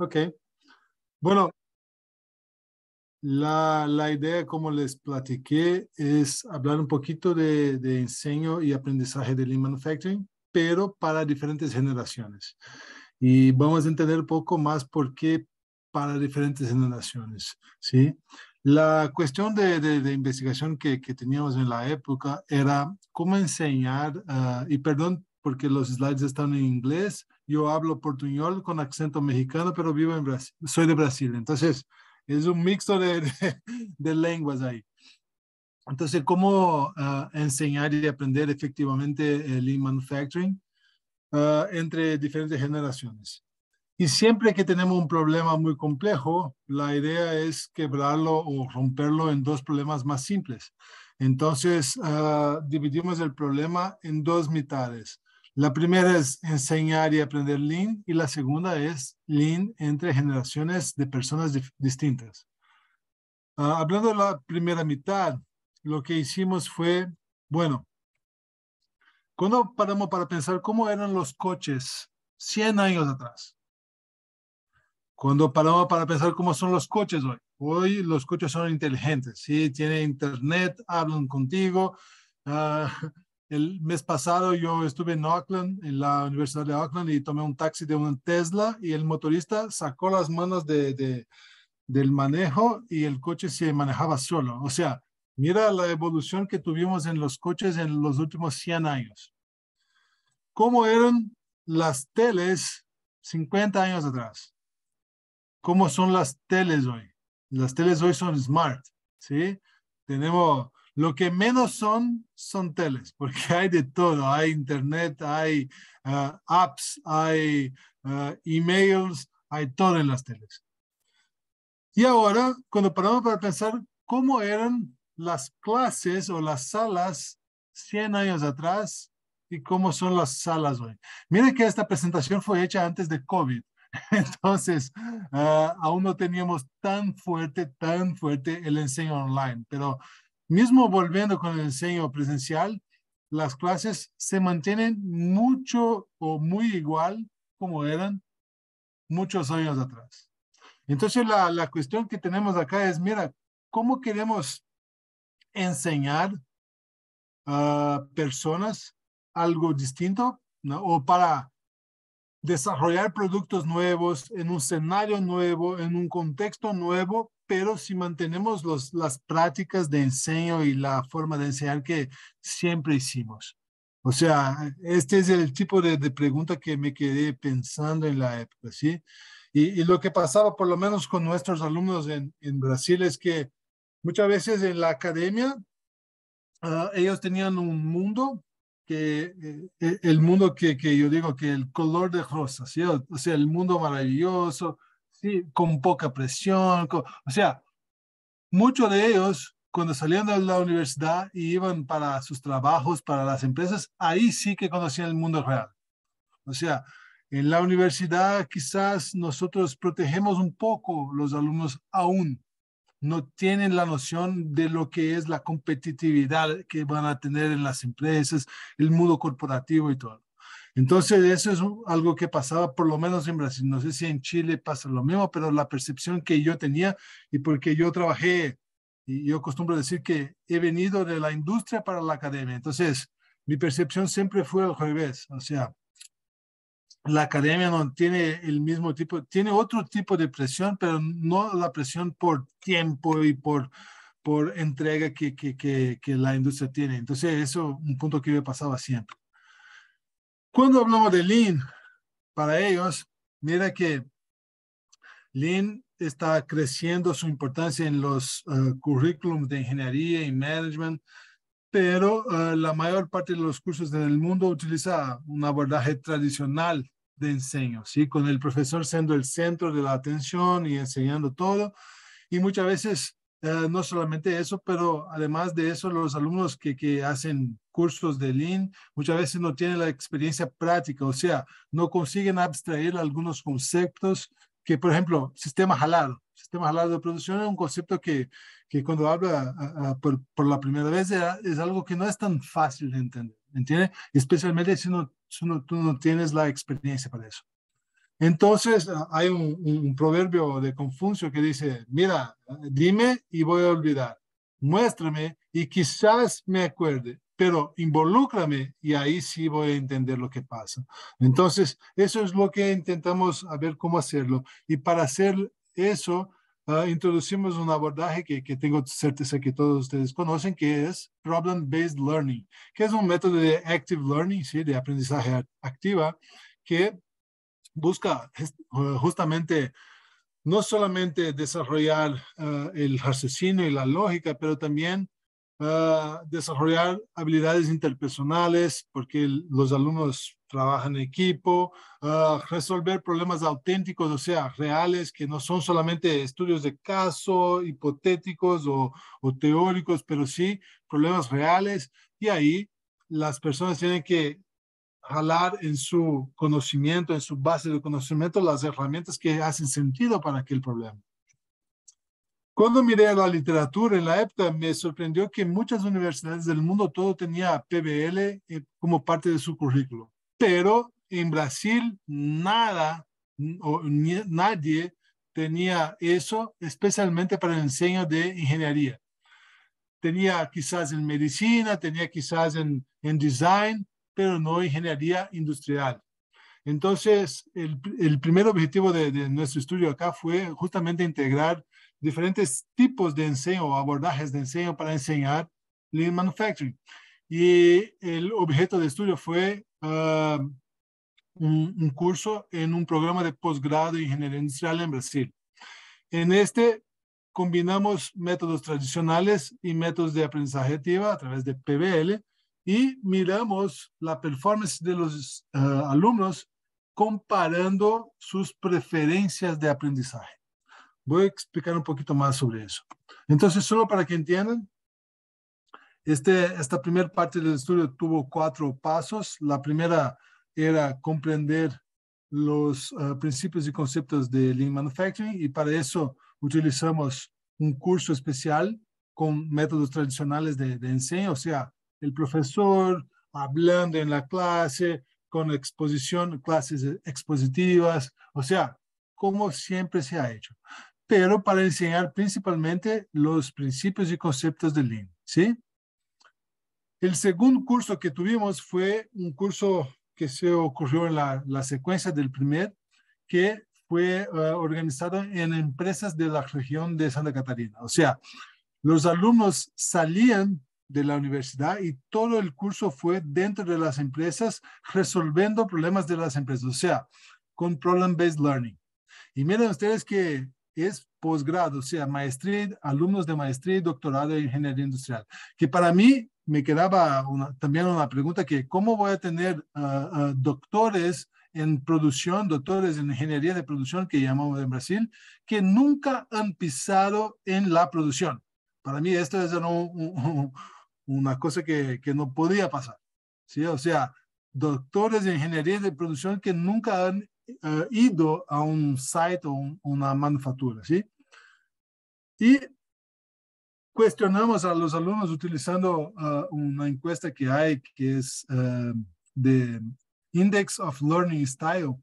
Ok. Bueno, la, la, idea, como les platiqué, es hablar un poquito de, de enseño y aprendizaje de Lean Manufacturing, pero para diferentes generaciones. Y vamos a entender un poco más por qué para diferentes generaciones, ¿sí? La cuestión de, de, investigación que, que, teníamos en la época era cómo enseñar, ah, y perdón porque los slides están en inglés, yo hablo portuñol con acento mexicano, pero vivo en Brasil, soy de Brasil. Entonces, es un mixto de, de, lenguas ahí. Entonces, ¿cómo ah, enseñar y aprender efectivamente el Lean Manufacturing ah, entre diferentes generaciones? Y siempre que tenemos un problema muy complejo, la idea es quebrarlo o romperlo en dos problemas más simples. Entonces, ah, dividimos el problema en dos mitades. La primera es enseñar y aprender Lean y la segunda es Lean entre generaciones de personas distintas. Ah, hablando de la primera mitad, lo que hicimos fue, bueno, cuando paramos para pensar cómo eran los coches 100 años atrás, cuando paramos para pensar cómo son los coches hoy, hoy los coches son inteligentes, ¿sí? tienen internet, hablan contigo, ah, el mes pasado yo estuve en Oakland, en la Universidad de Auckland, y tomé un taxi de un Tesla y el motorista sacó las manos de, del manejo y el coche se manejaba solo. O sea, mira la evolución que tuvimos en los coches en los últimos 100 años. ¿Cómo eran las teles 50 años atrás? ¿Cómo son las teles hoy? Las teles hoy son smart, ¿sí? Tenemos lo que menos son, son teles, porque hay de todo. Hay internet, hay eh, apps, hay eh, emails, hay todo en las teles. Y ahora, cuando paramos para pensar cómo eran las clases o las salas 100 años atrás y cómo son las salas hoy. Miren que esta presentación fue hecha antes de COVID. Entonces, eh, aún no teníamos tan fuerte, tan fuerte el enseño online, pero Mismo volviendo con el enseño presencial, las clases se mantienen mucho o muy igual como eran muchos años atrás. Entonces la, cuestión que tenemos acá es, mira, ¿cómo queremos enseñar a personas algo distinto o para desarrollar productos nuevos en un escenario nuevo, en un contexto nuevo pero si mantenemos los, las prácticas de enseño y la forma de enseñar que siempre hicimos. O sea, este es el tipo de, pregunta que me quedé pensando en la época, ¿sí? Y, lo que pasaba por lo menos con nuestros alumnos en, en Brasil es que muchas veces en la academia ah, ellos tenían un mundo que eh, eh, el mundo que, que, yo digo que el color de rosa, ¿sí? o sea, el mundo maravilloso, Sí, con poca presión. o sea, muchos de ellos, cuando salían de la universidad y iban para sus trabajos, para las empresas, ahí sí que conocían el mundo real. O sea, en la universidad quizás nosotros protegemos un poco los alumnos aún. No tienen la noción de lo que es la competitividad que van a tener en las empresas, el mundo corporativo y todo. Entonces, eso es algo que pasaba por lo menos en Brasil. No sé si en Chile pasa lo mismo, pero la percepción que yo tenía y porque yo trabajé, y yo acostumbro decir que he venido de la industria para la academia. Entonces, mi percepción siempre fue al revés. O sea, la academia no tiene el mismo tipo, tiene otro tipo de presión, pero no la presión por tiempo y por, por entrega que, que, que la industria tiene. Entonces, eso es un punto que yo pasaba siempre. Cuando hablamos de Lean, para ellos, mira que Lean está creciendo su importancia en los eh, currículums de ingeniería y management, pero eh, la mayor parte de los cursos en el mundo utiliza un abordaje tradicional de enseño, ¿sí? con el profesor siendo el centro de la atención y enseñando todo. Y muchas veces eh, no solamente eso, pero además de eso, los alumnos que, hacen cursos de Lean muchas veces no tienen la experiencia práctica, o sea, no consiguen abstraer algunos conceptos que, por ejemplo, sistema jalado. Sistema jalado de producción es un concepto que, que cuando habla por, la primera vez es algo que no es tan fácil de entender, ¿entiendes? Especialmente si, no, no, tú no tienes la experiencia para eso. Entonces, ah, hay un, proverbio de Confucio que dice, mira, dime y voy a olvidar, muéstrame y quizás me acuerde, pero involúcrame y ahí sí voy a entender lo que pasa. Entonces, eso es lo que intentamos a ver cómo hacerlo. Y para hacer eso, ah, introducimos un abordaje que, que tengo certeza que todos ustedes conocen, que es Problem-Based Learning, que es un método de Active Learning, ¿sí? de aprendizaje activa, que busca eh, justamente no solamente desarrollar eh, el raciocinio y la lógica, pero también eh, desarrollar habilidades interpersonales, porque los alumnos trabajan en equipo, resolver problemas auténticos, o sea, reales, que no son solamente estudios de caso, hipotéticos o teóricos, pero sí problemas reales. Y ahí las personas tienen que jalar en su conocimiento, en su base de conocimiento, las herramientas que hacen sentido para aquel problema. Cuando miré la literatura en la EPTA, me sorprendió que muchas universidades del mundo todo tenía PBL eh, como parte de su currículo, pero en Brasil nada o nadie tenía eso, especialmente para el enseño de ingeniería. Tenía quizás en medicina, tenía quizás en, en design, pero no ingeniería industrial. Entonces, el, primer objetivo de, nuestro estudio acá fue justamente integrar diferentes tipos de enseño, o abordajes de enseño para enseñar Lean Manufacturing. Y el objeto de estudio fue ah, un, un, curso en un programa de posgrado de ingeniería industrial en Brasil. En este combinamos métodos tradicionales y métodos de aprendizaje activa a través de PBL y miramos la performance de los eh, alumnos comparando sus preferencias de aprendizaje. Voy a explicar un poquito más sobre eso. Entonces, solo para que entiendan, este, esta primera parte del estudio tuvo cuatro pasos. La primera era comprender los eh, principios y conceptos de Lean Manufacturing y para eso utilizamos un curso especial con métodos tradicionales de, de enseño, o sea, el profesor hablando en la clase, con exposición, clases expositivas, o sea, como siempre se ha hecho, pero para enseñar principalmente los principios y conceptos del Lean, ¿sí? El segundo curso que tuvimos fue un curso que se ocurrió en la, secuencia del primer, que fue eh, organizado en empresas de la región de Santa Catarina. O sea, los alumnos salían de la universidad y todo el curso fue dentro de las empresas resolviendo problemas de las empresas, o sea, con problem-based learning. Y miren ustedes que es posgrado, o sea, maestría, alumnos de maestría y doctorado en ingeniería industrial, que para mí me quedaba también una pregunta que, ¿cómo voy a tener ah, ah, doctores en producción, doctores en ingeniería de producción que llamamos en Brasil, que nunca han pisado en la producción? Para mí esto es un, una cosa que, no podía pasar. ¿sí? O sea, doctores de ingeniería de producción que nunca han eh, ido a un site o una manufactura. ¿sí? Y cuestionamos a los alumnos utilizando eh, una encuesta que hay, que es eh, de Index of Learning Style,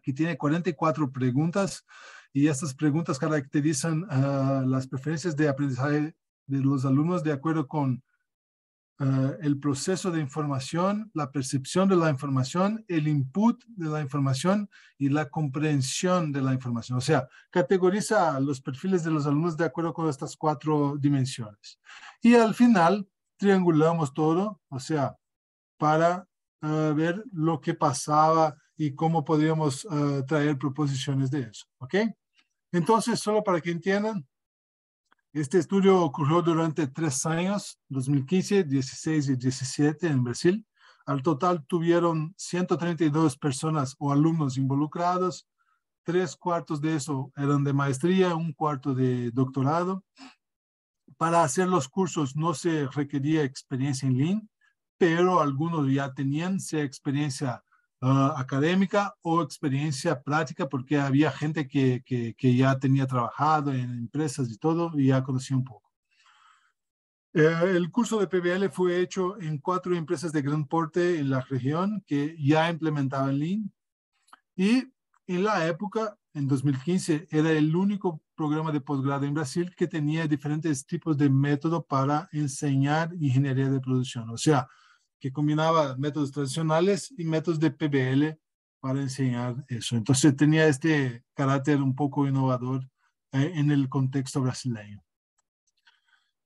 que tiene 44 preguntas y estas preguntas caracterizan las preferencias de aprendizaje de los alumnos de acuerdo con eh, el proceso de información, la percepción de la información, el input de la información y la comprensión de la información. O sea, categoriza los perfiles de los alumnos de acuerdo con estas cuatro dimensiones. Y al final, triangulamos todo, o sea, para eh, ver lo que pasaba y cómo podríamos eh, traer proposiciones de eso. ¿Ok? Entonces, solo para que entiendan, este estudio ocurrió durante tres años, 2015, 16 y 17 en Brasil. Al total tuvieron 132 personas o alumnos involucrados. Tres cuartos de eso eran de maestría, un cuarto de doctorado. Para hacer los cursos no se requería experiencia en Lean, pero algunos ya tenían esa experiencia Ah, académica o experiencia práctica, porque había gente que, ya tenía trabajado en empresas y todo y ya conocía un poco. Eh, el curso de PBL fue hecho en cuatro empresas de gran porte en la región que ya implementaban Lean y en la época, en 2015, era el único programa de posgrado en Brasil que tenía diferentes tipos de método para enseñar ingeniería de producción. O sea, que combinaba métodos tradicionales y métodos de PBL para enseñar eso. Entonces tenía este carácter un poco innovador eh, en el contexto brasileño.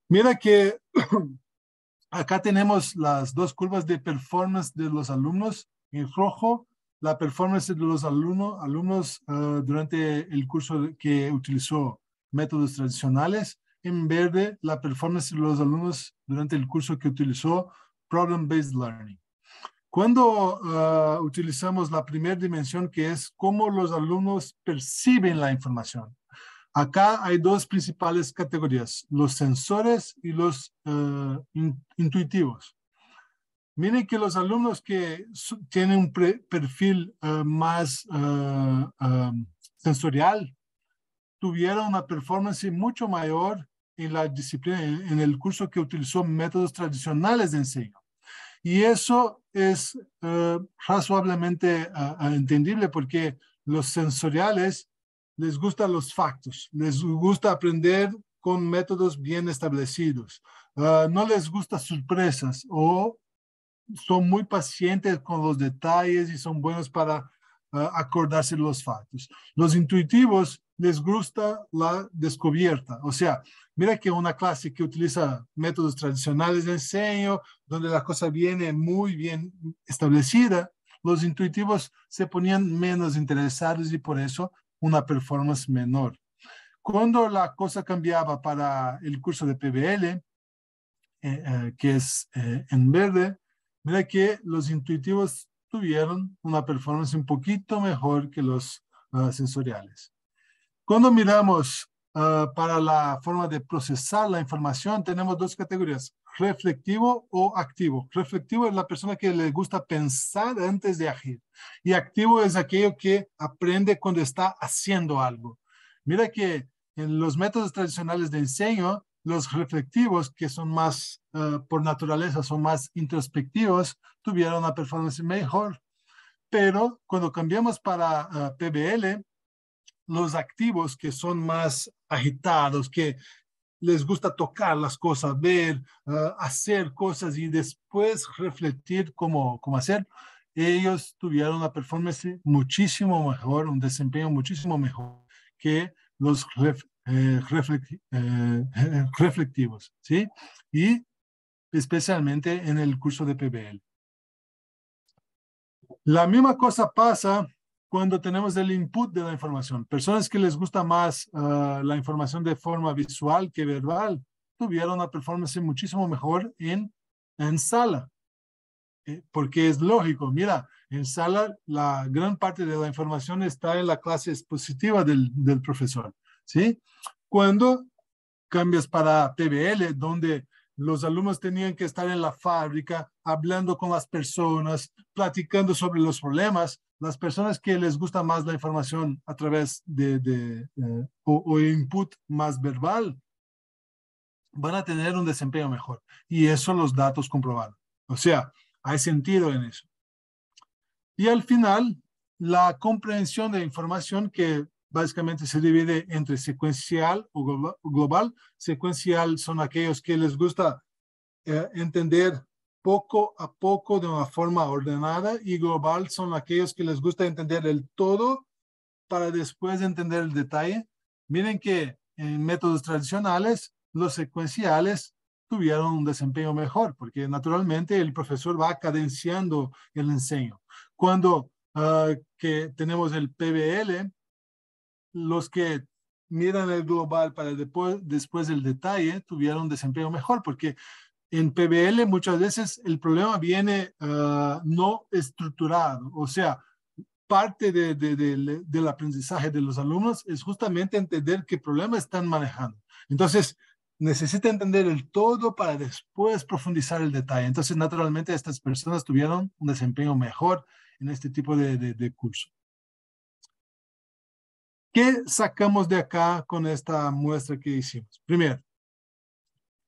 Mira que acá tenemos las dos curvas de performance de los alumnos. En rojo, la performance de los alumnos eh, durante el curso que utilizó métodos tradicionales. En verde, la performance de los alumnos durante el curso que utilizó problem-based learning. Cuando ah, utilizamos la primera dimensión, que es cómo los alumnos perciben la información. Acá hay dos principales categorías, los sensores y los ah, intuitivos. Miren que los alumnos que tienen un perfil ah, más sensorial tuvieron una performance mucho mayor en la disciplina, en el curso que utilizó métodos tradicionales de enseño. Y eso es eh, razonablemente entendible porque los sensoriales les gustan los factos, les gusta aprender con métodos bien establecidos. Ah, no les gustan sorpresas o son muy pacientes con los detalles y son buenos para ah, acordarse los factos. Los intuitivos les gusta la descubierta, o sea, Mira que una clase que utiliza métodos tradicionales de enseño, donde la cosa viene muy bien establecida, los intuitivos se ponían menos interesados y por eso una performance menor. Cuando la cosa cambiaba para el curso de PBL, eh, eh, que es eh, en verde, mira que los intuitivos tuvieron una performance un poquito mejor que los sensoriales. Cuando miramos Ah, para la forma de procesar la información, tenemos dos categorías, reflectivo o activo. Reflectivo es la persona que le gusta pensar antes de agir y activo es aquello que aprende cuando está haciendo algo. Mira que en los métodos tradicionales de enseño, los reflectivos, que son más ah, por naturaleza, son más introspectivos, tuvieron una performance mejor. Pero cuando cambiamos para ah, PBL, los activos que son más agitados, que les gusta tocar las cosas, ver, ah, hacer cosas y después refletir cómo, cómo hacer, ellos tuvieron una performance muchísimo mejor, un desempeño muchísimo mejor que los eh, reflexivos, eh, reflectivos, ¿sí? Y especialmente en el curso de PBL. La misma cosa pasa cuando tenemos el input de la información. Personas que les gusta más ah, la información de forma visual que verbal tuvieron una performance muchísimo mejor en, en sala, eh, porque es lógico. Mira, en sala la gran parte de la información está en la clase expositiva del, del profesor, ¿sí? Cuando cambias para PBL, donde los alumnos tenían que estar en la fábrica hablando con las personas, platicando sobre los problemas. Las personas que les gusta más la información a través de, eh, o, input más verbal van a tener un desempeño mejor. Y eso los datos comprobaron. O sea, hay sentido en eso. Y al final, la comprensión de información que básicamente se divide entre secuencial o global. Secuencial son aquellos que les gusta eh, entender poco a poco de una forma ordenada y global son aquellos que les gusta entender el todo para después entender el detalle. Miren que en métodos tradicionales los secuenciales tuvieron un desempeño mejor porque naturalmente el profesor va cadenciando el enseño. Cuando ah, que tenemos el PBL, los que miran el global para después, después el detalle tuvieron un desempeño mejor, porque en PBL muchas veces el problema viene ah, no estructurado, o sea, parte del aprendizaje de los alumnos es justamente entender qué problema están manejando. Entonces, necesita entender el todo para después profundizar el detalle. Entonces, naturalmente, estas personas tuvieron un desempeño mejor en este tipo de, curso. ¿Qué sacamos de acá con esta muestra que hicimos? Primero,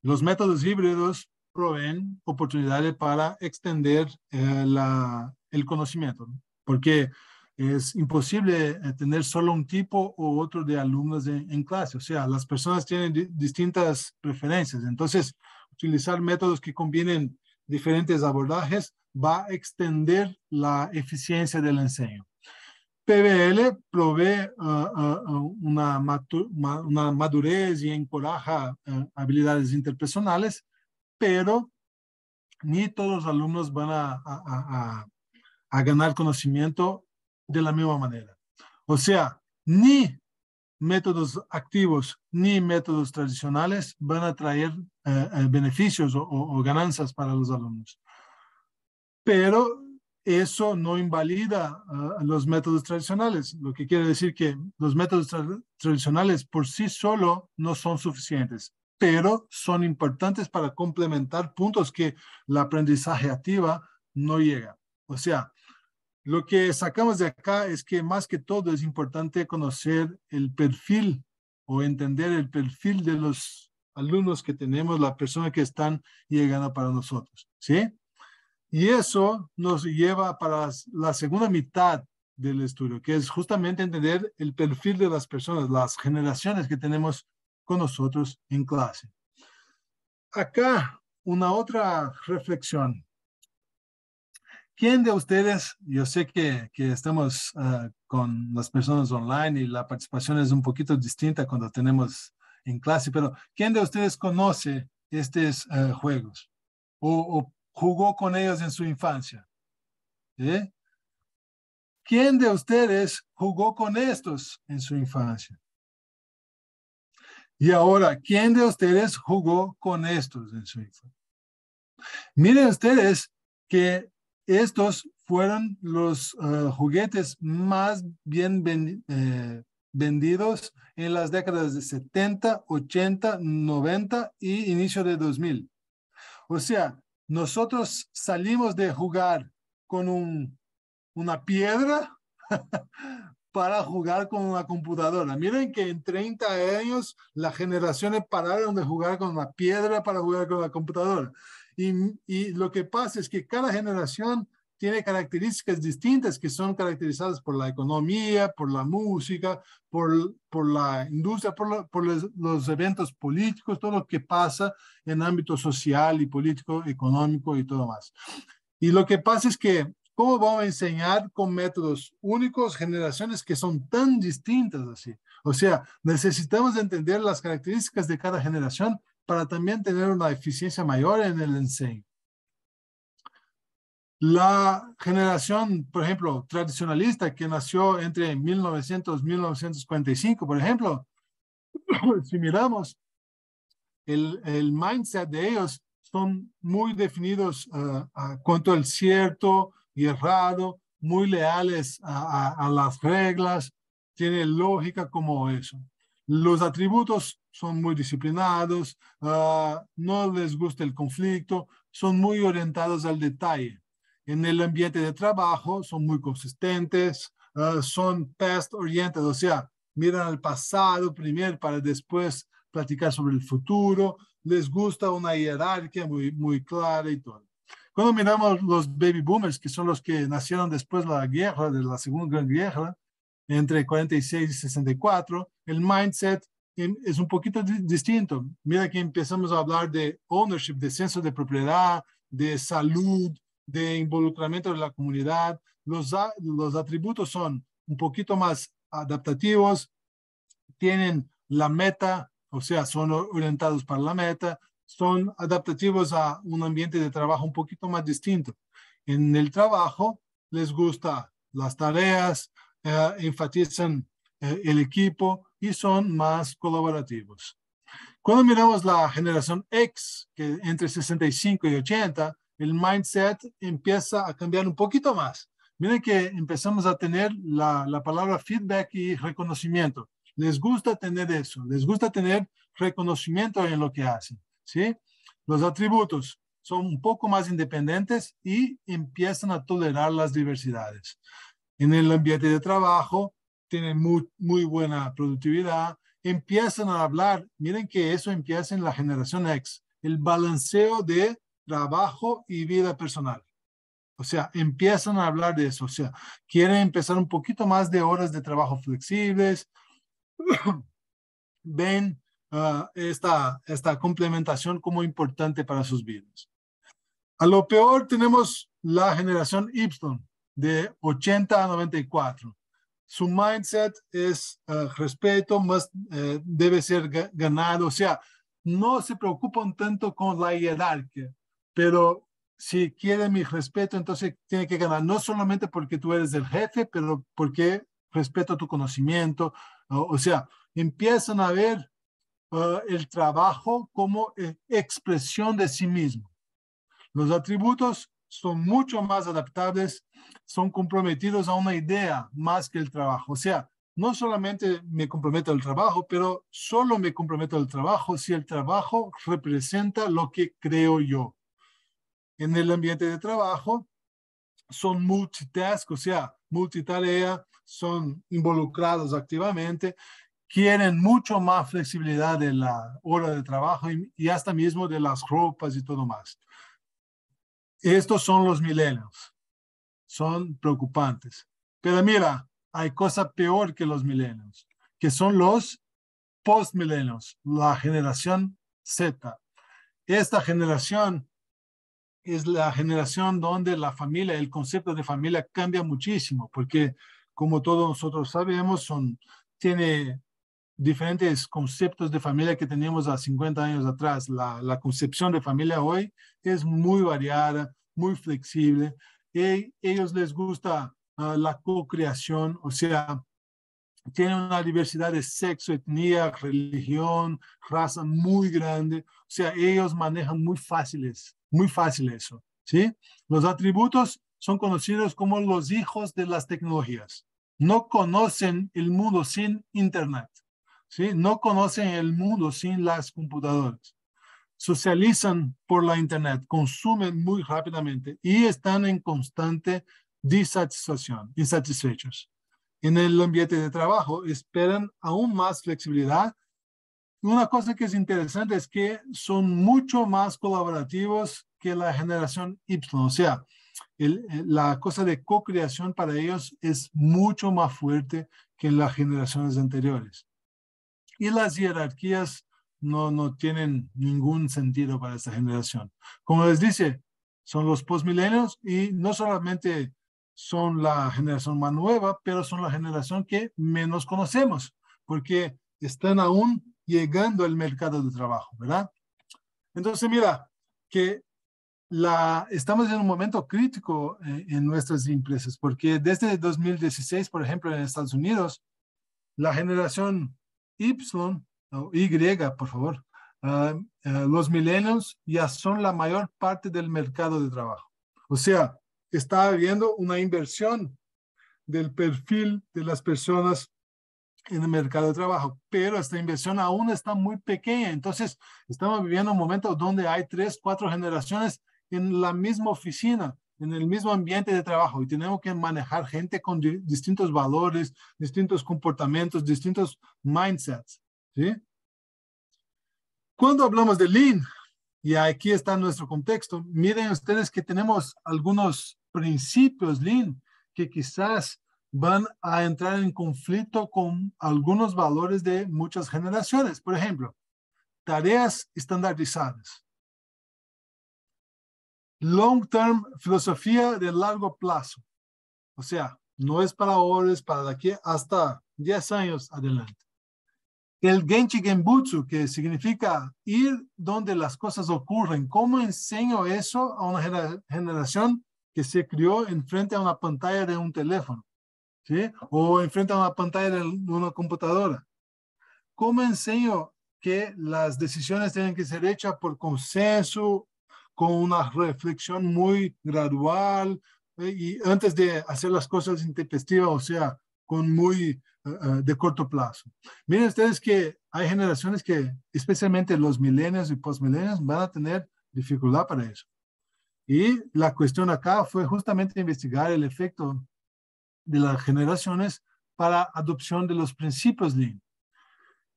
los métodos híbridos proveen oportunidades para extender eh, la, el conocimiento, porque es imposible eh, tener solo un tipo u otro de alumnos en, clase. O sea, las personas tienen distintas preferencias. Entonces, utilizar métodos que combinen diferentes abordajes va a extender la eficiencia del enseño. PBL provee uh, uh, uh, una, madurez y encoraja habilidades interpersonales, pero ni todos los alumnos van a, ganar conocimiento de la misma manera. O sea, ni métodos activos ni métodos tradicionales van a traer beneficios o, o ganancias para los alumnos. Pero eso no invalida los métodos tradicionales, lo que quiere decir que los métodos tradicionales por sí solo no son suficientes, pero son importantes para complementar puntos que el aprendizaje activa no llega. O sea, lo que sacamos de acá es que más que todo es importante conocer el perfil o entender el perfil de los alumnos que tenemos, la persona que están llegando para nosotros, ¿sí? Y eso nos lleva para la segunda mitad del estudio, que es justamente entender el perfil de las personas, las generaciones que tenemos con nosotros en clase. Acá, una otra reflexión. ¿Quién de ustedes, yo sé que, estamos ah, con las personas online y la participación es un poquito distinta cuando tenemos en clase, pero ¿quién de ustedes conoce estos ah, juegos? o jugó con ellos en su infancia. ¿Quién de ustedes jugó con estos en su infancia? Y ahora, ¿quién de ustedes jugó con estos en su infancia? Miren ustedes que estos fueron los eh, juguetes más bien eh, vendidos en las décadas de 70, 80, 90 y inicio de 2000. O sea, nosotros salimos de jugar con una piedra para jugar con una computadora. Miren que en 30 años las generaciones pararon de jugar con una piedra para jugar con la computadora. Y, y lo que pasa es que cada generación tiene características distintas que son caracterizadas por la economía, por la música, por, por la industria, por, por los, eventos políticos, todo lo que pasa en ámbito social y político, económico y todo más. Y lo que pasa es que, ¿cómo vamos a enseñar con métodos únicos generaciones que son tan distintas así? O sea, necesitamos entender las características de cada generación para también tener una eficiencia mayor en el enseño. La generación, por ejemplo, tradicionalista que nació entre 1900 y 1945, por ejemplo, si miramos el, mindset de ellos, son muy definidos ah, a cuanto al cierto y errado, muy leales a, las reglas, tienen lógica como eso. Los atributos son muy disciplinados, ah, no les gusta el conflicto, son muy orientados al detalle en el ambiente de trabajo, son muy consistentes, ah, son past oriented, o sea, miran al pasado primero para después platicar sobre el futuro, les gusta una jerarquía muy, muy clara y todo. Cuando miramos los baby boomers, que son los que nacieron después de la guerra, de la Segunda Gran Guerra, entre 46 y 64, el mindset es un poquito distinto. Mira que empezamos a hablar de ownership, de censo de propiedad, de salud, de involucramiento de la comunidad. Los, atributos son un poquito más adaptativos, tienen la meta, o sea, son orientados para la meta, son adaptativos a un ambiente de trabajo un poquito más distinto. En el trabajo les gusta las tareas, eh, enfatizan eh, el equipo y son más colaborativos. Cuando miramos la generación X, que entre 65 y 80, el mindset empieza a cambiar un poquito más. Miren que empezamos a tener la, palabra feedback y reconocimiento. Les gusta tener eso, les gusta tener reconocimiento en lo que hacen, ¿sí? Los atributos son un poco más independientes y empiezan a tolerar las diversidades. En el ambiente de trabajo tienen muy, muy buena productividad, empiezan a hablar, miren que eso empieza en la generación X, el balanceo de trabajo y vida personal. O sea, empiezan a hablar de eso. O sea, quieren empezar un poquito más de horas de trabajo flexibles. Ven ah, esta, esta complementación como importante para sus vidas. A lo peor tenemos la generación Ipson de 80 a 94. Su mindset es ah, respeto, más eh, debe ser ganado. O sea, no se preocupan tanto con la hierarquía pero si quiere mi respeto, entonces tiene que ganar, no solamente porque tú eres el jefe, pero porque respeto tu conocimiento. O, sea, empiezan a ver ah, el trabajo como eh, expresión de sí mismo. Los atributos son mucho más adaptables, son comprometidos a una idea más que el trabajo. O sea, no solamente me comprometo al trabajo, pero solo me comprometo al trabajo si el trabajo representa lo que creo yo en el ambiente de trabajo son multitask, o sea, multitarea, son involucrados activamente, quieren mucho más flexibilidad de la hora de trabajo y, hasta mismo de las ropas y todo más. Estos son los millennials, son preocupantes. Pero mira, hay cosa peor que los millennials, que son los post milenios, la generación Z. Esta generación es la generación donde la familia, el concepto de familia cambia muchísimo, porque como todos nosotros sabemos, son, tiene diferentes conceptos de familia que teníamos a 50 años atrás. La, concepción de familia hoy es muy variada, muy flexible. Y ellos les gusta ah, la co-creación, o sea, tienen una diversidad de sexo, etnia, religión, raza muy grande. O sea, ellos manejan muy fáciles muy fácil eso, ¿sí? Los atributos son conocidos como los hijos de las tecnologías. No conocen el mundo sin Internet, ¿sí? No conocen el mundo sin las computadoras. Socializan por la Internet, consumen muy rápidamente y están en constante disatisfacción, insatisfechos. En el ambiente de trabajo esperan aún más flexibilidad una cosa que es interesante es que son mucho más colaborativos que la generación Y. O sea, eh, la cosa de co-creación para ellos es mucho más fuerte que en las generaciones anteriores. Y las jerarquías no, no tienen ningún sentido para esta generación. Como les dice, son los postmilenios y no solamente son la generación más nueva, pero son la generación que menos conocemos, porque están aún llegando al mercado de trabajo, ¿verdad? Entonces, mira, que la, estamos en un momento crítico eh, en, nuestras empresas, porque desde 2016, por ejemplo, en Estados Unidos, la generación Y, Y, por favor, ah, ah, los millennials ya son la mayor parte del mercado de trabajo. O sea, está habiendo una inversión del perfil de las personas en el mercado de trabajo, pero esta inversión aún está muy pequeña. Entonces, estamos viviendo un momento donde hay tres, cuatro generaciones en la misma oficina, en el mismo ambiente de trabajo y tenemos que manejar gente con distintos valores, distintos comportamientos, distintos mindsets. ¿sí? Cuando hablamos de Lean, y aquí está nuestro contexto, miren ustedes que tenemos algunos principios Lean que quizás van a entrar en conflicto con algunos valores de muchas generaciones. Por ejemplo, tareas estandarizadas. Long-term, filosofía de largo plazo. O sea, no es para ahora, es para de aquí hasta 10 años adelante. El Genchi Genbutsu, que significa ir donde las cosas ocurren. ¿Cómo enseño eso a una generación que se crió enfrente a una pantalla de un teléfono? o enfrenta a una pantalla de una computadora. ¿Cómo enseño que las decisiones tienen que ser hechas por consenso, con una reflexión muy gradual eh, y antes de hacer las cosas intempestivas, o sea, con muy eh, eh, de corto plazo? Miren ustedes que hay generaciones que, especialmente los milenios y postmilenios, van a tener dificultad para eso. Y la cuestión acá fue justamente investigar el efecto de las generaciones para adopción de los principios Lean.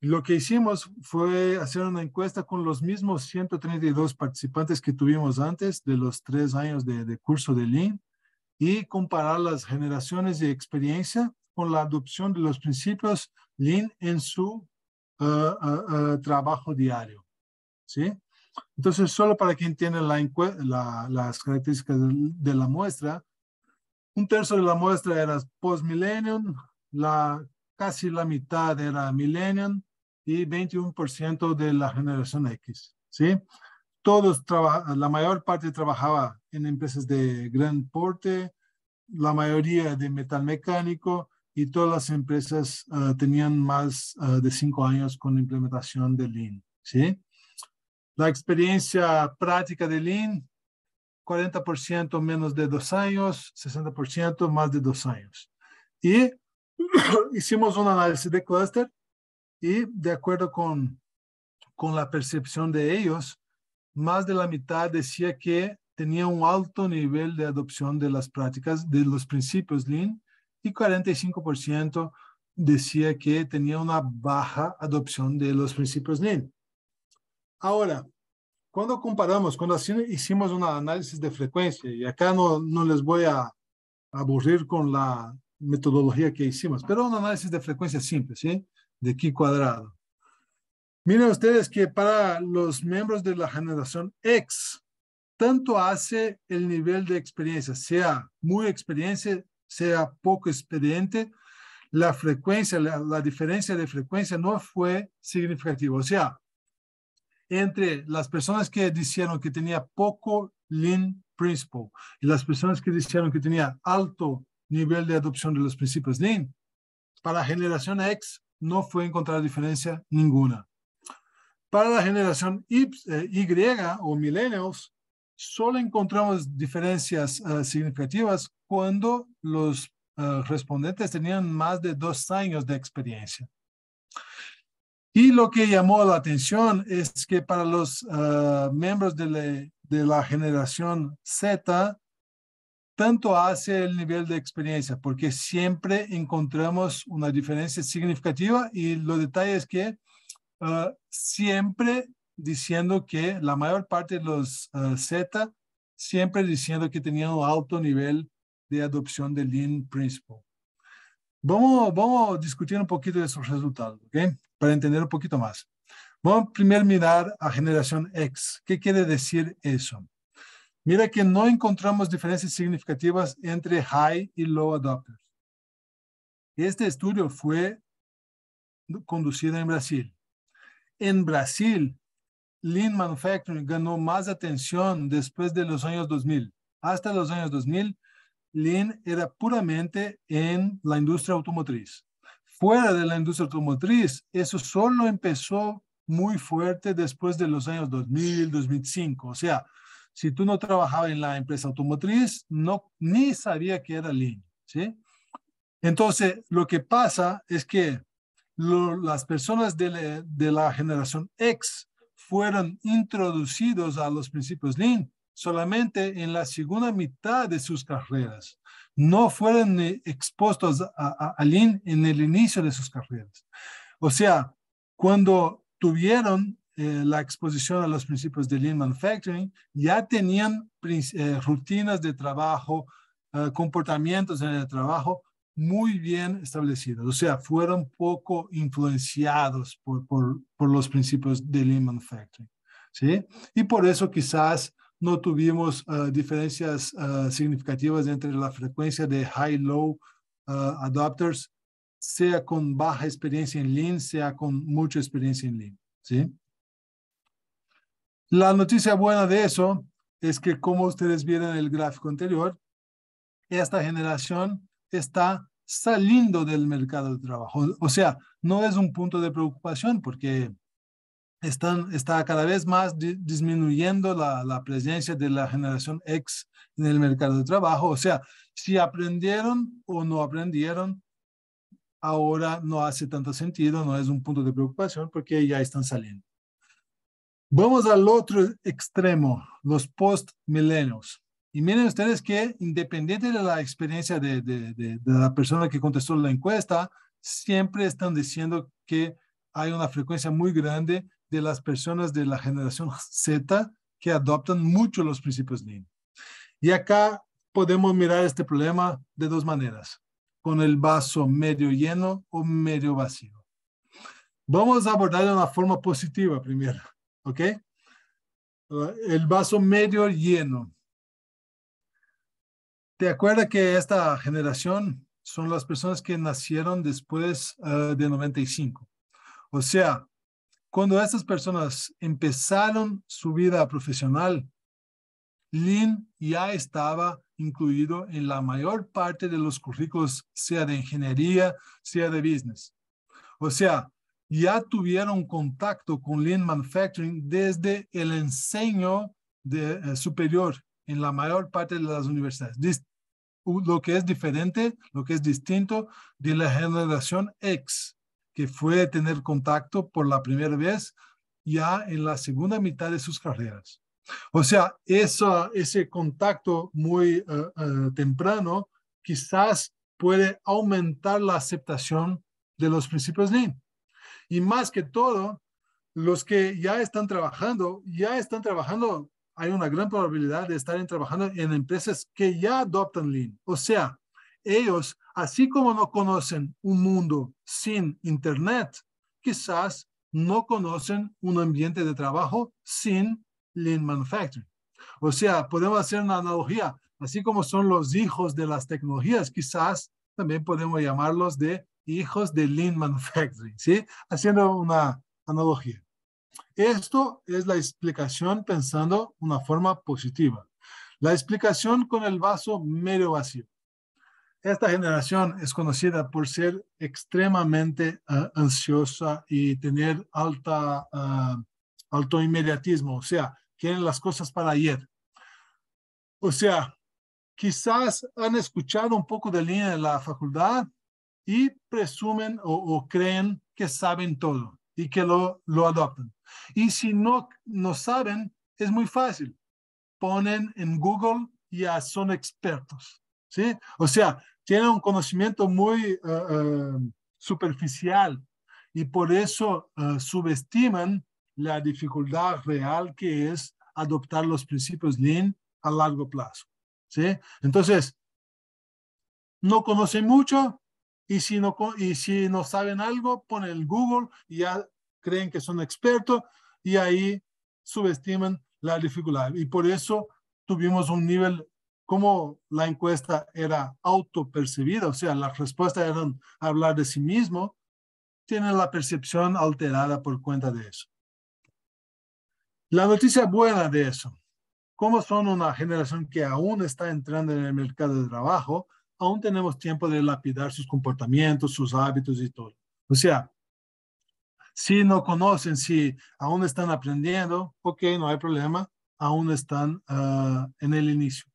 Lo que hicimos fue hacer una encuesta con los mismos 132 participantes que tuvimos antes de los tres años de, curso de Lean y comparar las generaciones de experiencia con la adopción de los principios Lean en su uh, uh, uh, trabajo diario. ¿sí? Entonces, solo para quien tiene la las características de la muestra, un tercio de la muestra era post-millennium, la, casi la mitad era millennium y 21% de la generación X. ¿sí? Todos la mayor parte trabajaba en empresas de gran porte, la mayoría de metal mecánico y todas las empresas ah, tenían más ah, de cinco años con implementación de Lean. ¿sí? La experiencia práctica de Lean 40% menos de dos años, 60% más de dos años. Y hicimos un análisis de clúster y de acuerdo con, con la percepción de ellos, más de la mitad decía que tenía un alto nivel de adopción de las prácticas, de los principios Lean, y 45% decía que tenía una baja adopción de los principios Lean. Ahora, cuando comparamos, cuando hicimos un análisis de frecuencia, y acá no, les voy a aburrir con la metodología que hicimos, pero un análisis de frecuencia simple, ¿sí? De Q cuadrado. Miren ustedes que para los miembros de la generación X, tanto hace el nivel de experiencia, sea muy experiencia, sea poco experiente, la frecuencia, la, la diferencia de frecuencia no fue significativa. O sea, entre las personas que dijeron que tenía poco Lean Principle y las personas que dijeron que tenía alto nivel de adopción de los principios Lean, para la generación X no fue encontrada diferencia ninguna. Para la generación Y, eh, o millennials, solo encontramos diferencias eh, significativas cuando los eh, respondentes tenían más de dos años de experiencia. Y lo que llamó la atención es que para los ah, miembros de la, generación Z, tanto hace el nivel de experiencia, porque siempre encontramos una diferencia significativa y lo detalle es que ah, siempre diciendo que la mayor parte de los ah, Z, siempre diciendo que tenían un alto nivel de adopción del Lean Principle. Vamos, vamos a discutir un poquito de esos resultados, ¿ok? para entender un poquito más. Vamos primero mirar a generación X. ¿Qué quiere decir eso? Mira que no encontramos diferencias significativas entre high y low adopters. Este estudio fue conducido en Brasil. En Brasil, Lean Manufacturing ganó más atención después de los años 2000. Hasta los años 2000, Lean era puramente en la industria automotriz fuera de la industria automotriz, eso solo empezó muy fuerte después de los años 2000, 2005. O sea, si tú no trabajabas en la empresa automotriz, no, ni sabía que era Lean, ¿sí? Entonces, lo que pasa es que las personas de la, generación X fueron introducidos a los principios Lean solamente en la segunda mitad de sus carreras. No fueron eh, expuestos a, Lean en el inicio de sus carreras. O sea, cuando tuvieron eh, la exposición a los principios de Lean Manufacturing, ya tenían eh, rutinas de trabajo, comportamientos en el trabajo muy bien establecidos. O sea, fueron poco influenciados por, por los principios de Lean Manufacturing. ¿sí? Y por eso quizás no tuvimos ah, diferencias ah, significativas entre la frecuencia de high-low ah, adopters, sea con baja experiencia en Lean, sea con mucha experiencia en Lean. ¿sí? La noticia buena de eso es que, como ustedes vieron en el gráfico anterior, esta generación está saliendo del mercado de trabajo. O sea, no es un punto de preocupación porque está cada vez más disminuyendo la, presencia de la generación X en el mercado de trabajo. O sea, si aprendieron o no aprendieron, ahora no hace tanto sentido, no es un punto de preocupación porque ya están saliendo. Vamos al otro extremo, los post-millennials. Y miren ustedes que independiente de la experiencia de, de la persona que contestó la encuesta, siempre están diciendo que hay una frecuencia muy grande de las personas de la generación Z que adoptan mucho los principios Lean. Y acá podemos mirar este problema de dos maneras, con el vaso medio lleno o medio vacío. Vamos a abordar de una forma positiva primero, ¿ok? Uh, el vaso medio lleno. ¿Te acuerdas que esta generación son las personas que nacieron después uh, de 95? O sea, cuando estas personas empezaron su vida profesional, Lean ya estaba incluido en la mayor parte de los currículos, sea de ingeniería, sea de business. O sea, ya tuvieron contacto con Lean Manufacturing desde el enseño eh, superior en la mayor parte de las universidades. lo que es diferente, lo que es distinto de la generación X, que fue tener contacto por la primera vez ya en la segunda mitad de sus carreras. O sea, ese contacto muy eh, eh, temprano quizás puede aumentar la aceptación de los principios Lean. Y más que todo, los que ya están trabajando, ya están trabajando, hay una gran probabilidad de estar trabajando en empresas que ya adoptan Lean. O sea, ellos Así como no conocen un mundo sin Internet, quizás no conocen un ambiente de trabajo sin Lean Manufacturing. O sea, podemos hacer una analogía, así como son los hijos de las tecnologías, quizás también podemos llamarlos de hijos de Lean Manufacturing, ¿sí? Haciendo una analogía. Esto es la explicación pensando una forma positiva. La explicación con el vaso medio vacío. Esta generación es conocida por ser extremadamente ah, ansiosa y tener alta, ah, alto inmediatismo, o sea, quieren las cosas para ayer. O sea, quizás han escuchado un poco de línea de la facultad y presumen o, creen que saben todo y que lo, adoptan. Y si no, no saben, es muy fácil. Ponen en Google y ya son expertos. ¿sí? O sea, tiene un conocimiento muy eh, eh, superficial y por eso eh, subestiman la dificultad real que es adoptar los principios Lean a largo plazo. ¿sí? Entonces, no conocen mucho y si no, y si no saben algo, ponen el Google y ya creen que son expertos y ahí subestiman la dificultad. Y por eso tuvimos un nivel cómo la encuesta era autopercibida, o sea, las respuestas eran hablar de sí mismo, tienen la percepción alterada por cuenta de eso. La noticia buena de eso, como son una generación que aún está entrando en el mercado de trabajo, aún tenemos tiempo de lapidar sus comportamientos, sus hábitos y todo. O sea, si no conocen, si aún están aprendiendo, ok, no hay problema, aún están ah, en el inicio.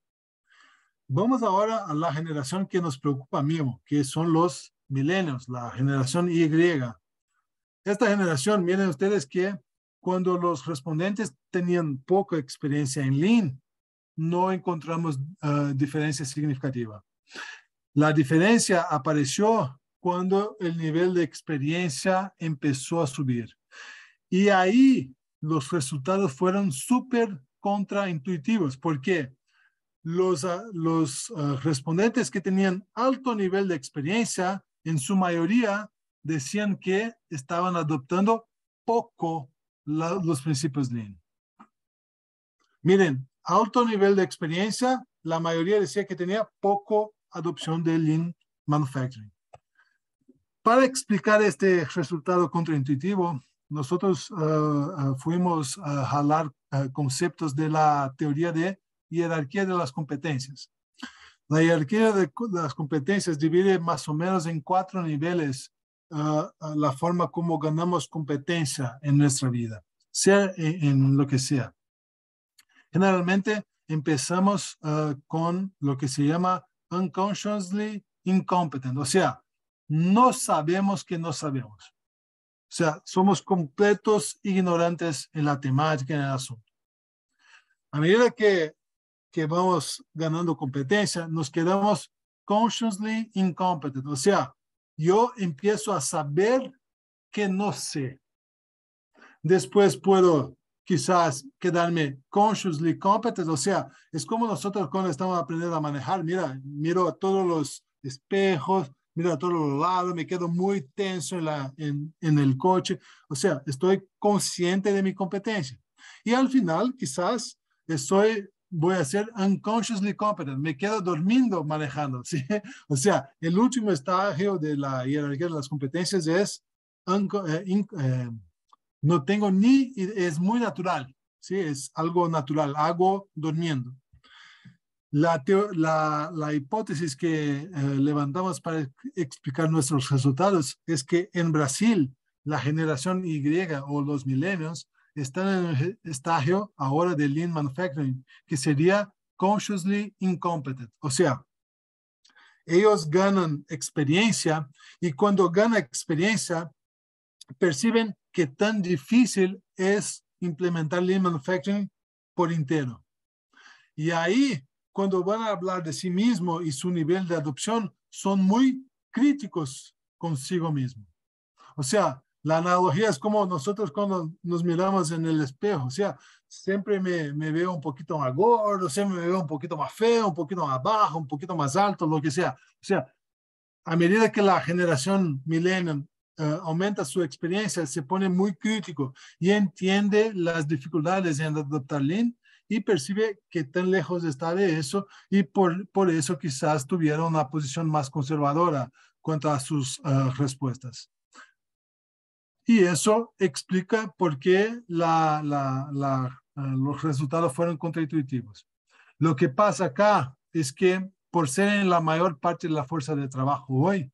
Vamos ahora a la generación que nos preocupa mismo, que son los milenios, la generación Y. Esta generación, miren ustedes que cuando los respondentes tenían poca experiencia en Lean, no encontramos eh, diferencia significativa. La diferencia apareció cuando el nivel de experiencia empezó a subir. Y ahí los resultados fueron súper contraintuitivos. ¿Por qué? los, ah, los ah, respondentes que tenían alto nivel de experiencia, en su mayoría, decían que estaban adoptando poco los principios Lean. Miren, alto nivel de experiencia, la mayoría decía que tenía poco adopción de Lean Manufacturing. Para explicar este resultado contraintuitivo, nosotros ah, fuimos a jalar conceptos de la teoría de hierarquía de las competencias. La jerarquía de las competencias divide más o menos en cuatro niveles ah, ah, la forma como ganamos competencia en nuestra vida, sea en, lo que sea. Generalmente empezamos ah, con lo que se llama unconsciously incompetent, o sea, no sabemos que no sabemos. O sea, somos completos ignorantes en la temática, en el asunto. A medida que que vamos ganando competencia, nos quedamos consciously incompetent. O sea, yo empiezo a saber que no sé. Después puedo quizás quedarme consciously competent. O sea, es como nosotros cuando estamos aprendiendo a manejar. Mira, miro a todos los espejos, miro a todos los lados, me quedo muy tenso en, la, en, en el coche. O sea, estoy consciente de mi competencia. Y al final, quizás estoy voy a ser unconsciously competent, me quedo durmiendo manejando, ¿sí? O sea, el último estadio de la hierarquía de las competencias es, eh, eh, no tengo ni, es muy natural, ¿sí? Es algo natural, hago durmiendo. La, la, la hipótesis que eh, levantamos para explicar nuestros resultados es que en Brasil, la generación Y o los milenios están en el estadio ahora de Lean Manufacturing, que sería Consciously Incompetent. O sea, ellos ganan experiencia y cuando ganan experiencia, perciben que tan difícil es implementar Lean Manufacturing por entero. Y ahí, cuando van a hablar de sí mismo y su nivel de adopción, son muy críticos consigo mismo. O sea, la analogía es como nosotros cuando nos miramos en el espejo, o sea, siempre me, veo un poquito más gordo, siempre me veo un poquito más feo, un poquito más bajo, un poquito más alto, lo que sea. O sea, a medida que la generación milenio eh, aumenta su experiencia, se pone muy crítico y entiende las dificultades de adoptar Lean y percibe que tan lejos está de eso y por, eso quizás tuvieron una posición más conservadora cuanto a sus eh, respuestas. Y eso explica por qué eh, los resultados fueron contraintuitivos. Lo que pasa acá es que por ser en la mayor parte de la fuerza de trabajo hoy,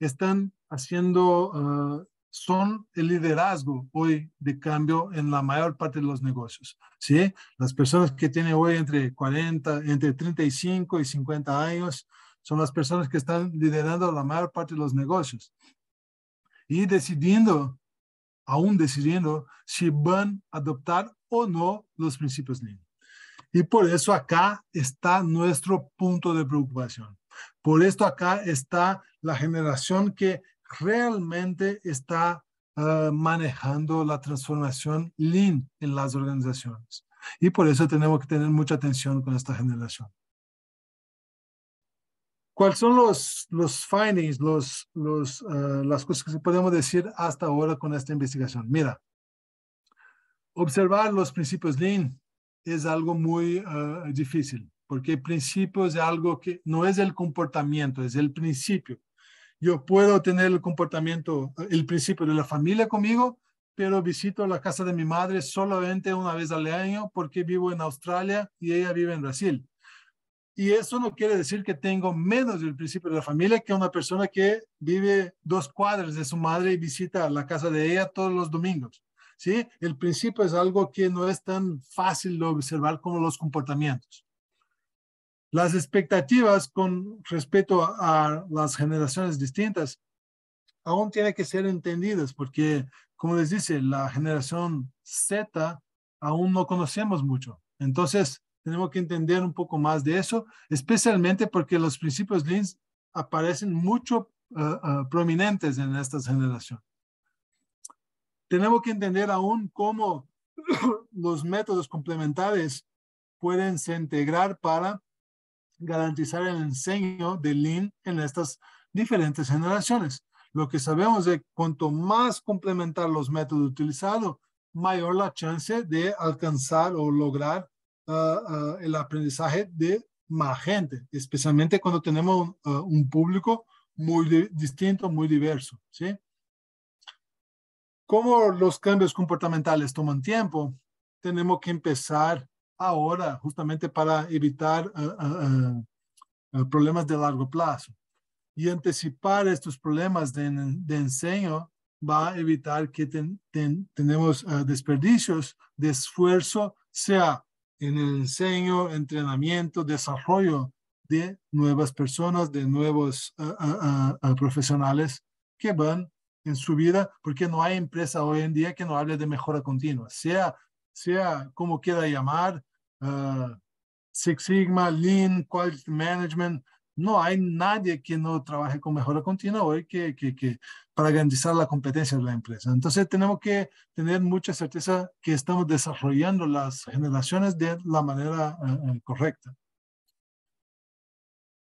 están haciendo, eh, son el liderazgo hoy de cambio en la mayor parte de los negocios. ¿sí? Las personas que tienen hoy entre 40, entre 35 y 50 años, son las personas que están liderando la mayor parte de los negocios y decidiendo aún decidiendo si van a adoptar o no los principios Lean. Y por eso acá está nuestro punto de preocupación. Por esto acá está la generación que realmente está ah, manejando la transformación Lean en las organizaciones. Y por eso tenemos que tener mucha atención con esta generación. ¿Cuáles son los, los findings, los, los, eh, las cosas que podemos decir hasta ahora con esta investigación? Mira, observar los principios Lean es algo muy eh, difícil, porque el principio es algo que no es el comportamiento, es el principio. Yo puedo tener el comportamiento, eh, el principio de la familia conmigo, pero visito la casa de mi madre solamente una vez al año porque vivo en Australia y ella vive en Brasil. Y eso no quiere decir que tengo menos del principio de la familia que una persona que vive dos cuadras de su madre y visita la casa de ella todos los domingos. ¿sí? El principio es algo que no es tan fácil de observar como los comportamientos. Las expectativas con respecto a, a las generaciones distintas aún tienen que ser entendidas porque, como les dice, la generación Z aún no conocemos mucho. Entonces, tenemos que entender un poco más de eso, especialmente porque los principios Lean aparecen mucho eh, eh, prominentes en esta generación. Tenemos que entender aún cómo los métodos complementarios pueden se integrar para garantizar el enseño de Lean en estas diferentes generaciones. Lo que sabemos es que cuanto más complementar los métodos utilizados, mayor la chance de alcanzar o lograr el aprendizaje de más gente, especialmente cuando tenemos un público muy distinto, muy diverso. ¿sí? Como los cambios comportamentales toman tiempo, tenemos que empezar ahora justamente para evitar problemas de largo plazo. Y anticipar estos problemas de, enseño va a evitar que ten, tenemos desperdicios de esfuerzo, sea en el enseño, entrenamiento, desarrollo de nuevas personas, de nuevos profesionales que van en su vida, porque no hay empresa hoy en día que no hable de mejora continua, sea, sea como quiera llamar, ah, Six Sigma, Lean, Quality Management, no hay nadie que no trabaje con mejora continua hoy que, que, que, para garantizar la competencia de la empresa. Entonces tenemos que tener mucha certeza que estamos desarrollando las generaciones de la manera eh, eh, correcta.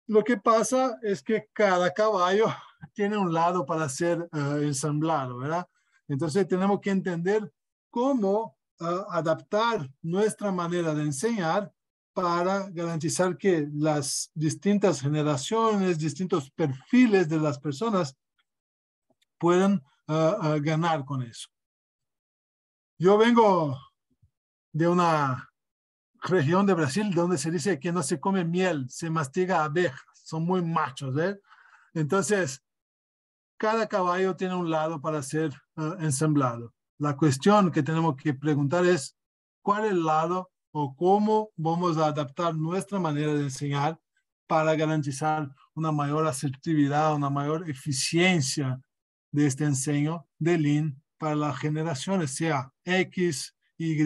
Lo que pasa es que cada caballo tiene un lado para ser eh, ensamblado, ¿verdad? Entonces tenemos que entender cómo adaptar nuestra manera de enseñar para garantizar que las distintas generaciones, distintos perfiles de las personas pueden ah, ah, ganar con eso. Yo vengo de una región de Brasil donde se dice que no se come miel, se mastiga abejas, son muy machos. ¿eh? Entonces, cada caballo tiene un lado para ser ah, ensamblado. La cuestión que tenemos que preguntar es cuál es el lado o cómo vamos a adaptar nuestra manera de enseñar para garantizar una mayor asertividad, una mayor eficiencia de este enseño de Lin para las generaciones, sea X, Y,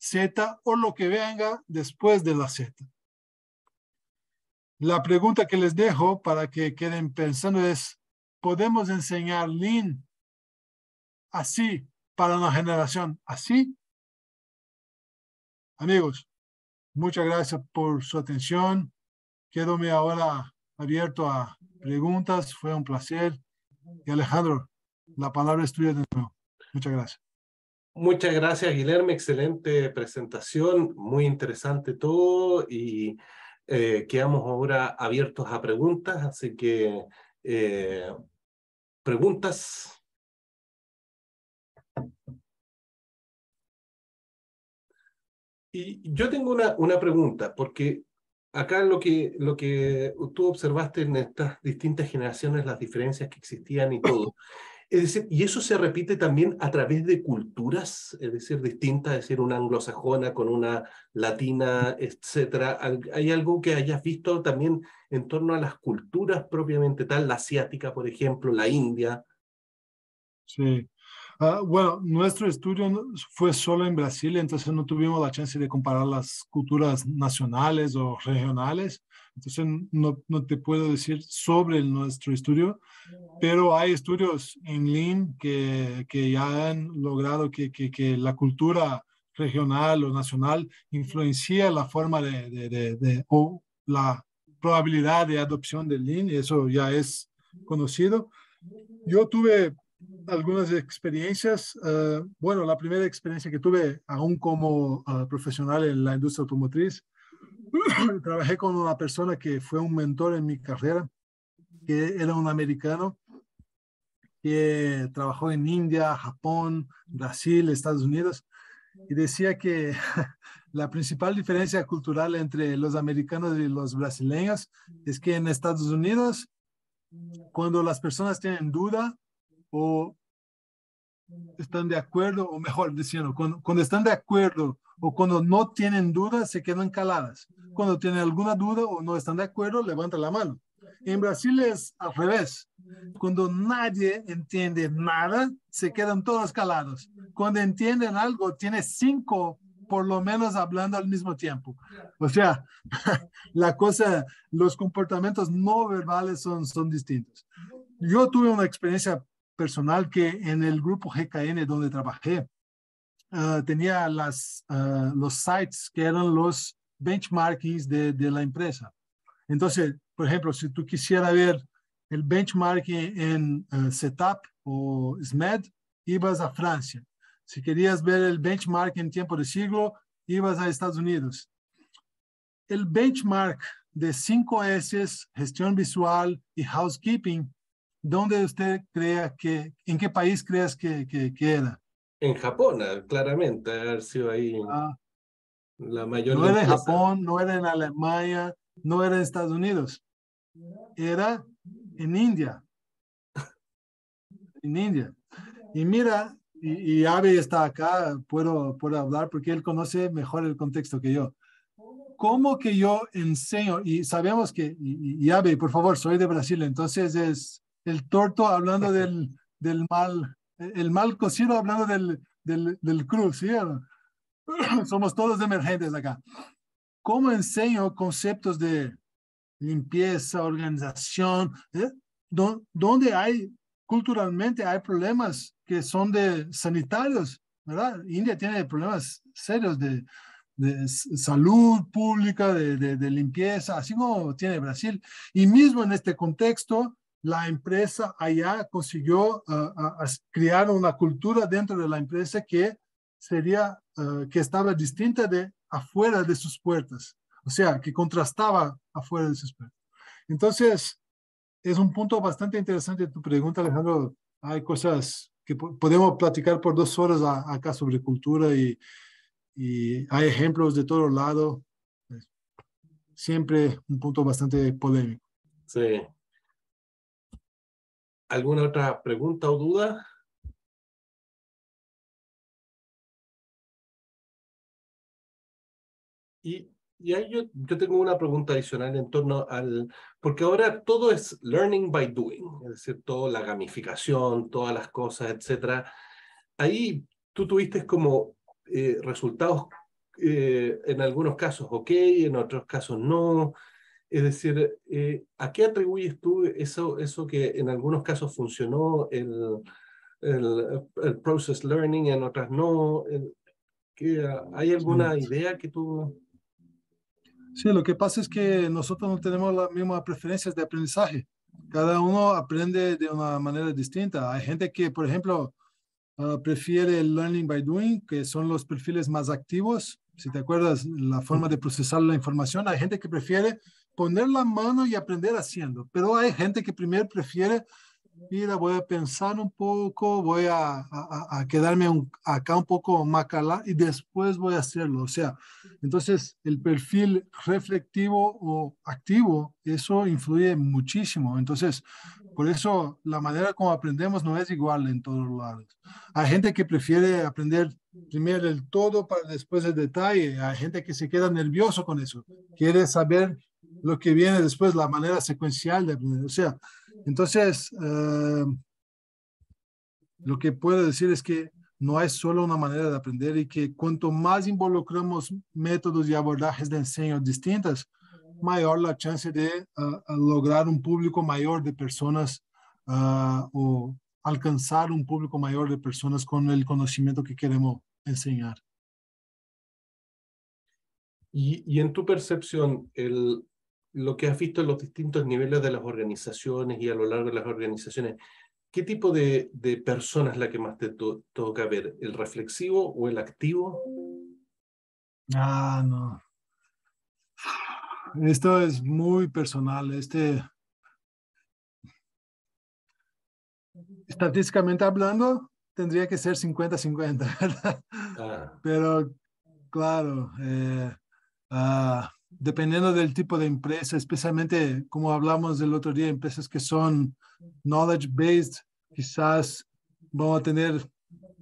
Z o lo que venga después de la Z. La pregunta que les dejo para que queden pensando es, ¿podemos enseñar Lin así para una generación así? Amigos, muchas gracias por su atención. me ahora abierto a preguntas. Fue un placer. Y Alejandro, la palabra es tuya de nuevo. Muchas gracias. Muchas gracias, Guilherme. Excelente presentación, muy interesante todo y eh, quedamos ahora abiertos a preguntas, así que eh, preguntas. Y yo tengo una, una pregunta, porque acá lo que, lo que tú observaste en estas distintas generaciones, las diferencias que existían y todo. Es decir, y eso se repite también a través de culturas, es decir, distintas, es decir, una anglosajona con una latina, etcétera. ¿Hay algo que hayas visto también en torno a las culturas propiamente tal, la asiática, por ejemplo, la india? Sí. Ah, bueno, nuestro estudio fue solo en Brasil, entonces no tuvimos la chance de comparar las culturas nacionales o regionales. Entonces no, no te puedo decir sobre nuestro estudio, pero hay estudios en Lean que, que ya han logrado que, que, que, la cultura regional o nacional influencia la forma de, de, de, de o la probabilidad de adopción del Lean y eso ya es conocido. Yo tuve algunas experiencias. Eh, bueno, la primera experiencia que tuve, aún como eh, profesional en la industria automotriz, trabajé con una persona que fue un mentor en mi carrera, que era un americano que trabajó en India, Japón, Brasil, Estados Unidos, y decía que la principal diferencia cultural entre los americanos y los brasileños es que en Estados Unidos, cuando las personas tienen duda, o están de acuerdo, o mejor diciendo, cuando, están de acuerdo o cuando no tienen dudas, se quedan caladas. Cuando tienen alguna duda o no están de acuerdo, levantan la mano. En Brasil es al revés. Cuando nadie entiende nada, se quedan todos calados. Cuando entienden algo, tiene cinco por lo menos hablando al mismo tiempo. O sea, la cosa, los comportamientos no verbales son, son distintos. Yo tuve una experiencia personal que en el grupo GKN donde trabajé ah, tenía ah, los sites que eran los benchmarkings de, la empresa. Entonces, por ejemplo, si tú quisieras ver el benchmarking en ah, Setup o SMED, ibas a Francia. Si querías ver el benchmark en tiempo de siglo, ibas a Estados Unidos. El benchmark de 5S, gestión visual y housekeeping, ¿dónde usted crea que, en qué país creas que, que, era? En Japón, ah, claramente, haber sido ahí. Ah. la mayoría. no era en Japón, no era en Alemania, no era en Estados Unidos. Era en India. en India. Y mira, y, Abe está acá, puedo, puedo hablar porque él conoce mejor el contexto que yo. ¿Cómo que yo enseño? Y sabemos que, y, y Abe, por favor, soy de Brasil, entonces es, el torto hablando del, del mal, el mal cocido hablando del, del, del cruz, ¿sí? Somos todos emergentes acá. ¿Cómo enseño conceptos de limpieza, organización? ¿Eh? ¿Dónde hay, culturalmente hay problemas que son de sanitarios, ¿verdad? India tiene problemas serios de, de salud pública, de, de, de, limpieza, así como tiene Brasil. Y mismo en este contexto, la empresa allá consiguió ah, ah, crear una cultura dentro de la empresa que sería, ah, que estaba distinta de afuera de sus puertas, o sea, que contrastaba afuera de sus puertas. Entonces, es un punto bastante interesante tu pregunta, Alejandro. Hay cosas que podemos platicar por dos horas acá sobre cultura y, hay ejemplos de todo lado. Siempre un punto bastante polémico. Sí, ¿Alguna otra pregunta o duda? Y, ahí yo, tengo una pregunta adicional en torno al, porque ahora todo es learning by doing, es decir, toda la gamificación, todas las cosas, etc. Ahí tú tuviste como eh, resultados eh, en algunos casos ok, en otros casos no. Es decir, eh, ¿a qué atribuyes tú eso, eso que en algunos casos funcionó, el, el, process learning, en otras no? ¿Hay alguna mm. idea que tú... Sí, lo que pasa es que nosotros no tenemos las mismas preferencias de aprendizaje. Cada uno aprende de una manera distinta. Hay gente que, por ejemplo, ah, prefiere el learning by doing, que son los perfiles más activos, si te acuerdas, la forma de procesar la información. Hay gente que prefiere poner la mano y aprender haciendo. Pero hay gente que primero prefiere, mira, voy a pensar un poco, voy a, quedarme acá un poco macalá y después voy a hacerlo. O sea, entonces el perfil reflectivo o activo, eso influye muchísimo. Entonces, por eso la manera como aprendemos no es igual en todos lados. Hay gente que prefiere aprender primero el todo para después el detalle. Hay gente que se queda nervioso con eso. Quiere saber lo que viene después, la manera secuencial de aprender. O sea, entonces, eh, lo que puedo decir es que no es solo una manera de aprender y que cuanto más involucramos métodos y abordajes de enseño distintas, mayor la chance de eh, eh, lograr un público mayor de personas o alcanzar un público mayor de personas con el conocimiento que queremos enseñar. Y, y en tu percepción, el, lo que has visto en los distintos niveles de las organizaciones y a lo largo de las organizaciones, ¿qué tipo de, de persona es la que más te toca ver? ¿El reflexivo o el activo? Ah, no. Esto es muy personal. Este, estadísticamente hablando, tendría que ser 50-50, ah. Pero, claro, eh, ah, dependiendo del tipo de empresa, especialmente como hablamos el otro día, empresas que son knowledge-based, quizás van a tener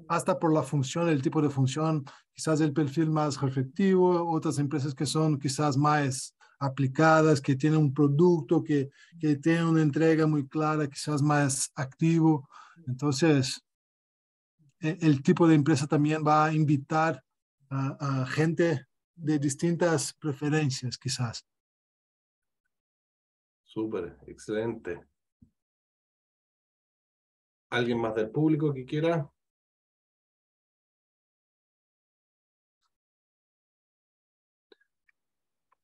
hasta por la función, el tipo de función, quizás el perfil más reflectivo, otras empresas que son quizás más aplicadas, que tienen un producto, que, que tienen una entrega muy clara, quizás más activo. Entonces, e, el tipo de empresa también va a invitar a, a gente de distintas preferencias, quizás. Súper, excelente. ¿Alguien más del público que quiera?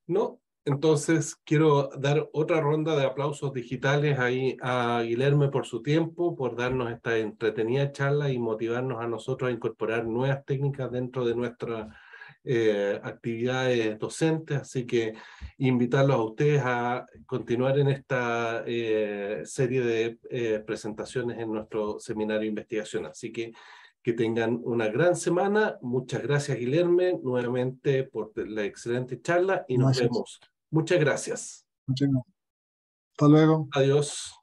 No, entonces quiero dar otra ronda de aplausos digitales ahí a Guilherme por su tiempo, por darnos esta entretenida charla y motivarnos a nosotros a incorporar nuevas técnicas dentro de nuestra eh, actividades docentes, así que invitarlos a ustedes a continuar en esta eh, serie de eh, presentaciones en nuestro seminario de investigación. Así que que tengan una gran semana. Muchas gracias, Guilherme, nuevamente por la excelente charla y nos vemos. Muchas gracias. Hasta luego. Adiós.